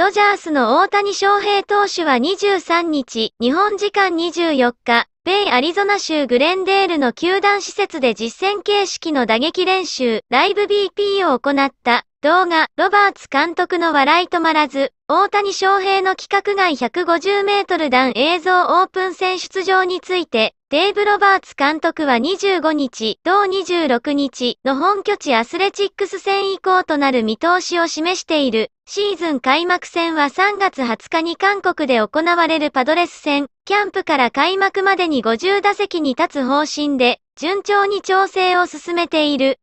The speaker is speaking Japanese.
ドジャースの大谷翔平投手は23日、日本時間24日、米アリゾナ州グレンデールの球団施設で実戦形式の打撃練習、ライブ BP を行った。動画、ロバーツ監督の笑い止まらず、大谷翔平の規格外150メートル弾映像オープン戦出場について、デーブ・ロバーツ監督は25日、同26日の本拠地アスレチックス戦以降となる見通しを示している。シーズン開幕戦は3月20日に韓国で行われるパドレス戦、キャンプから開幕までに50打席に立つ方針で、順調に調整を進めている。